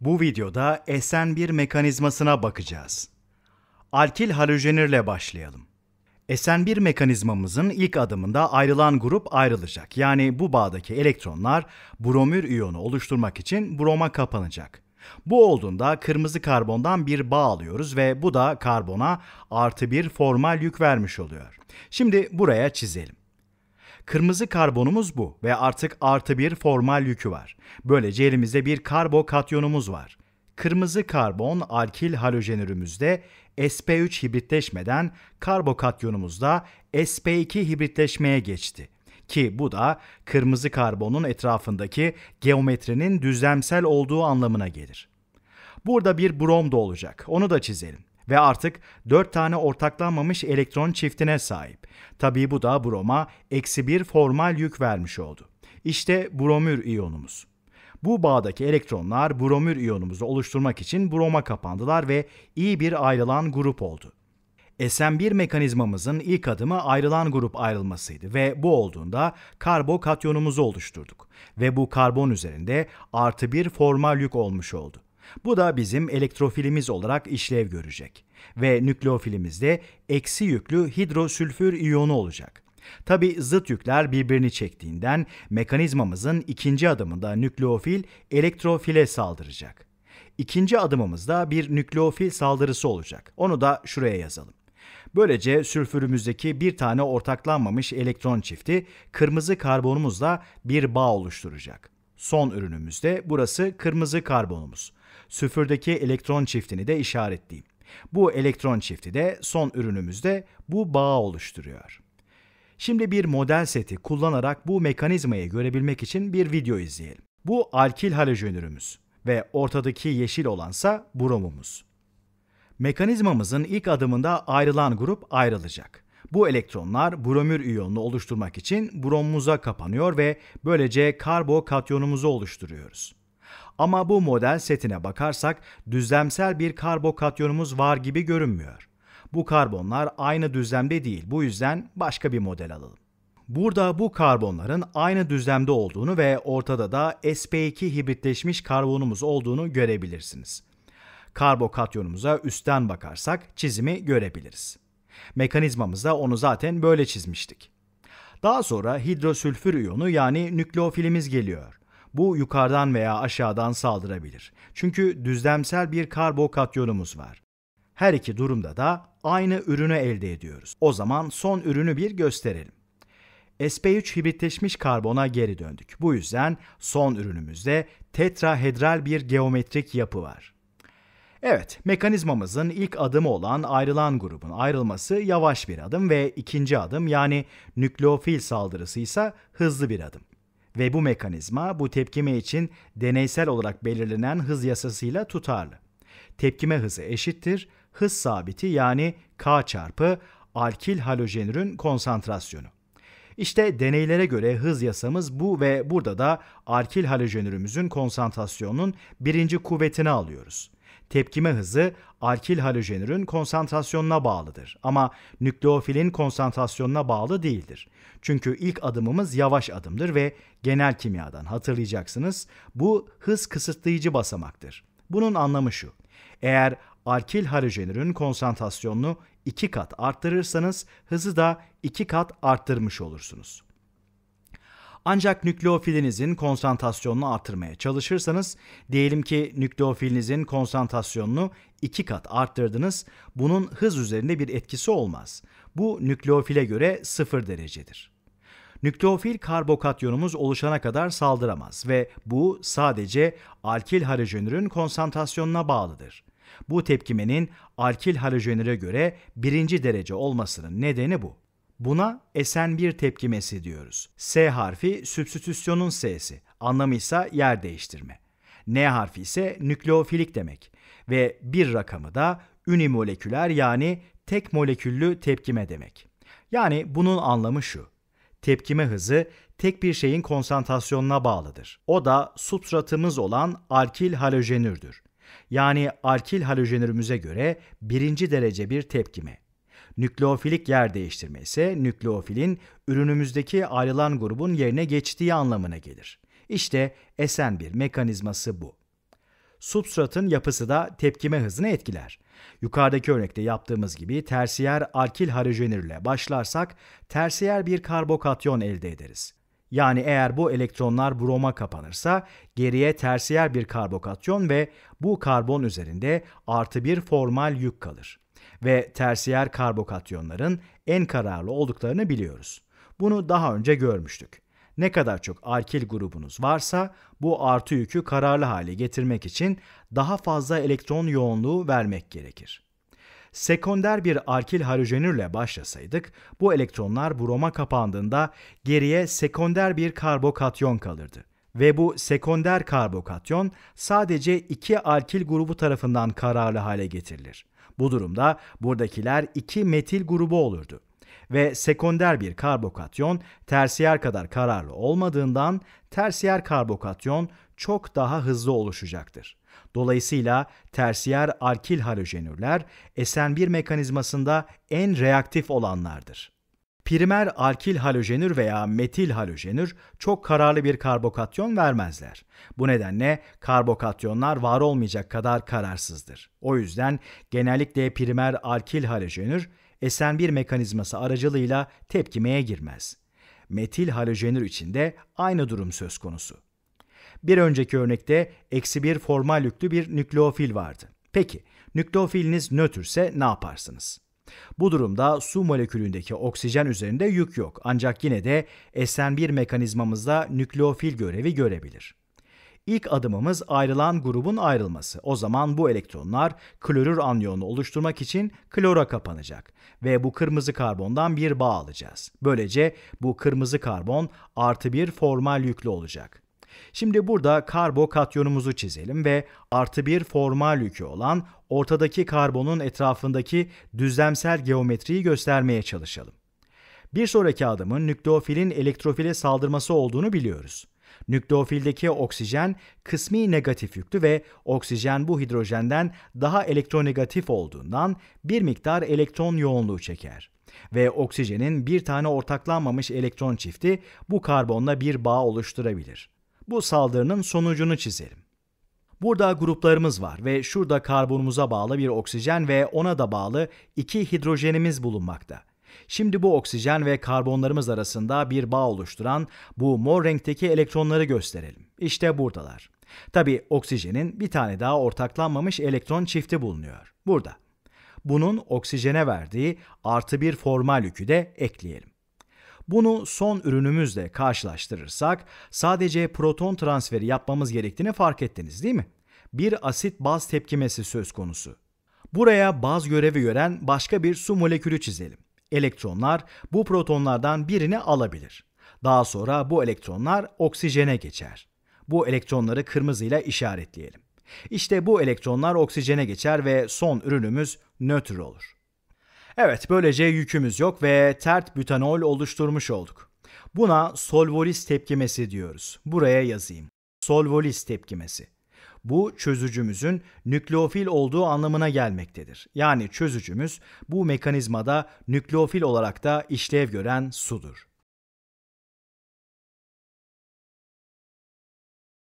Bu videoda SN1 mekanizmasına bakacağız. Alkil halojenirle başlayalım. SN1 mekanizmamızın ilk adımında ayrılan grup ayrılacak. Yani bu bağdaki elektronlar bromür iyonu oluşturmak için broma kapanacak. Bu olduğunda kırmızı karbondan bir bağ alıyoruz ve bu da karbona artı bir formal yük vermiş oluyor. Şimdi buraya çizelim. Kırmızı karbonumuz bu ve artık artı bir formal yükü var. Böylece elimizde bir karbokatyonumuz var. Kırmızı karbon alkil halojenürümüzde sp3 hibritleşmeden karbokatyonumuzda sp2 hibritleşmeye geçti ki bu da kırmızı karbonun etrafındaki geometrinin düzlemsel olduğu anlamına gelir. Burada bir brom da olacak. Onu da çizelim ve artık 4 tane ortaklanmamış elektron çiftine sahip. Tabii bu da broma eksi bir formal yük vermiş oldu. İşte bromür iyonumuz. Bu bağdaki elektronlar bromür iyonumuzu oluşturmak için broma kapandılar ve iyi bir ayrılan grup oldu. SM1 mekanizmamızın ilk adımı ayrılan grup ayrılmasıydı ve bu olduğunda karbokatyonumuzu oluşturduk ve bu karbon üzerinde artı bir formal yük olmuş oldu. Bu da bizim elektrofilimiz olarak işlev görecek ve nükleofilimiz de eksi yüklü hidrosülfür iyonu olacak. Tabi zıt yükler birbirini çektiğinden mekanizmamızın ikinci adımında nükleofil elektrofile saldıracak. İkinci adımımızda bir nükleofil saldırısı olacak. Onu da şuraya yazalım. Böylece sülfürümüzdeki bir tane ortaklanmamış elektron çifti kırmızı karbonumuzla bir bağ oluşturacak. Son ürünümüzde burası kırmızı karbonumuz. Süfürdeki elektron çiftini de işaretleyeyim. Bu elektron çifti de son ürünümüzde bu bağı oluşturuyor. Şimdi bir model seti kullanarak bu mekanizmayı görebilmek için bir video izleyelim. Bu alkil halojenürümüz ve ortadaki yeşil olansa bromumuz. Mekanizmamızın ilk adımında ayrılan grup ayrılacak. Bu elektronlar bromür iyonunu oluşturmak için bromumuza kapanıyor ve böylece karbokatyonumuzu oluşturuyoruz. Ama bu model setine bakarsak düzlemsel bir karbokatyonumuz var gibi görünmüyor. Bu karbonlar aynı düzlemde değil. Bu yüzden başka bir model alalım. Burada bu karbonların aynı düzlemde olduğunu ve ortada da sp2 hibritleşmiş karbonumuz olduğunu görebilirsiniz. Karbokatyonumuza üstten bakarsak çizimi görebiliriz. Mekanizmamızda onu zaten böyle çizmiştik. Daha sonra hidrosülfür iyonu yani nükleofilimiz geliyor. Bu yukarıdan veya aşağıdan saldırabilir. Çünkü düzlemsel bir karbokatyonumuz var. Her iki durumda da aynı ürünü elde ediyoruz. O zaman son ürünü bir gösterelim. SP3 hibritleşmiş karbona geri döndük. Bu yüzden son ürünümüzde tetrahedral bir geometrik yapı var. Evet, mekanizmamızın ilk adımı olan ayrılan grubun ayrılması yavaş bir adım ve ikinci adım yani nükleofil saldırısı ise hızlı bir adım ve bu mekanizma bu tepkime için deneysel olarak belirlenen hız yasasıyla tutarlı. Tepkime hızı eşittir hız sabiti yani K çarpı alkil halojenürün konsantrasyonu. İşte deneylere göre hız yasamız bu ve burada da alkil halojenürümüzün konsantrasyonunun birinci kuvvetini alıyoruz. Tepkime hızı alkil halojenürün konsantrasyonuna bağlıdır ama nükleofilin konsantrasyonuna bağlı değildir. Çünkü ilk adımımız yavaş adımdır ve genel kimyadan hatırlayacaksınız bu hız kısıtlayıcı basamaktır. Bunun anlamı şu. Eğer alkil halojenürün konsantrasyonunu iki kat arttırırsanız hızı da iki kat arttırmış olursunuz. Ancak nükleofilinizin konsantrasyonunu artırmaya çalışırsanız, diyelim ki nükleofilinizin konsantrasyonunu iki kat arttırdınız, bunun hız üzerinde bir etkisi olmaz. Bu nükleofile göre sıfır derecedir. Nükleofil karbokatyonumuz oluşana kadar saldıramaz ve bu sadece alkil halojenürün konsantrasyonuna bağlıdır. Bu tepkimenin alkil halojenüre göre birinci derece olmasının nedeni bu. Buna SN1 tepkimesi diyoruz. S harfi substitüsyonun S'si, anlamı ise yer değiştirme. N harfi ise nükleofilik demek ve bir rakamı da unimoleküler yani tek moleküllü tepkime demek. Yani bunun anlamı şu. Tepkime hızı tek bir şeyin konsantrasyonuna bağlıdır. O da substratımız olan alkil halojenürdür. Yani alkil halojenürümüze göre birinci derece bir tepkime. Nükleofilik yer değiştirme ise nükleofilin ürünümüzdeki ayrılan grubun yerine geçtiği anlamına gelir. İşte esen bir mekanizması bu. Substratın yapısı da tepkime hızını etkiler. Yukarıdaki örnekte yaptığımız gibi tersiyer alkil halojenür ile başlarsak tersiyer bir karbokatyon elde ederiz. Yani eğer bu elektronlar broma kapanırsa geriye tersiyer bir karbokatyon ve bu karbon üzerinde artı bir formal yük kalır ve tersiyer karbokatyonların en kararlı olduklarını biliyoruz. Bunu daha önce görmüştük. Ne kadar çok alkil grubunuz varsa bu artı yükü kararlı hale getirmek için daha fazla elektron yoğunluğu vermek gerekir. Sekonder bir alkil halojenürle başlasaydık bu elektronlar broma kapandığında geriye sekonder bir karbokatyon kalırdı ve bu sekonder karbokatyon sadece iki alkil grubu tarafından kararlı hale getirilir. Bu durumda buradakiler iki metil grubu olurdu ve sekonder bir karbokatyon tersiyer kadar kararlı olmadığından tersiyer karbokatyon çok daha hızlı oluşacaktır. Dolayısıyla tersiyer alkil halojenürler SN1 mekanizmasında en reaktif olanlardır primer alkil halojenür veya metil halojenür çok kararlı bir karbokatyon vermezler. Bu nedenle karbokatyonlar var olmayacak kadar kararsızdır. O yüzden genellikle primer alkil halojenür SN1 mekanizması aracılığıyla tepkimeye girmez. Metil halojenür içinde aynı durum söz konusu. Bir önceki örnekte eksi bir formal yüklü bir nükleofil vardı. Peki, nükleofiliniz nötrse ne yaparsınız? Bu durumda su molekülündeki oksijen üzerinde yük yok ancak yine de SN1 mekanizmamızda nükleofil görevi görebilir. İlk adımımız ayrılan grubun ayrılması. O zaman bu elektronlar klorür anyonunu oluşturmak için klora kapanacak ve bu kırmızı karbondan bir bağ alacağız. Böylece bu kırmızı karbon artı bir formal yüklü olacak. Şimdi burada karbokatyonumuzu çizelim ve artı bir formal yükü olan ortadaki karbonun etrafındaki düzlemsel geometriyi göstermeye çalışalım. Bir sonraki adımın nükleofilin elektrofile saldırması olduğunu biliyoruz. Nükleofildeki oksijen kısmi negatif yüklü ve oksijen bu hidrojenden daha elektronegatif olduğundan bir miktar elektron yoğunluğu çeker. Ve oksijenin bir tane ortaklanmamış elektron çifti bu karbonla bir bağ oluşturabilir. Bu saldırının sonucunu çizelim. Burada gruplarımız var ve şurada karbonumuza bağlı bir oksijen ve ona da bağlı iki hidrojenimiz bulunmakta. Şimdi bu oksijen ve karbonlarımız arasında bir bağ oluşturan bu mor renkteki elektronları gösterelim. İşte buradalar. Tabi oksijenin bir tane daha ortaklanmamış elektron çifti bulunuyor. Burada. Bunun oksijene verdiği artı bir formal yükü de ekleyelim. Bunu son ürünümüzle karşılaştırırsak sadece proton transferi yapmamız gerektiğini fark ettiniz değil mi? Bir asit baz tepkimesi söz konusu. Buraya baz görevi gören başka bir su molekülü çizelim. Elektronlar bu protonlardan birini alabilir. Daha sonra bu elektronlar oksijene geçer. Bu elektronları kırmızıyla işaretleyelim. İşte bu elektronlar oksijene geçer ve son ürünümüz nötr olur. Evet böylece yükümüz yok ve tert butanol oluşturmuş olduk. Buna solvolis tepkimesi diyoruz. Buraya yazayım. Solvolis tepkimesi. Bu çözücümüzün nükleofil olduğu anlamına gelmektedir. Yani çözücümüz bu mekanizmada nükleofil olarak da işlev gören sudur.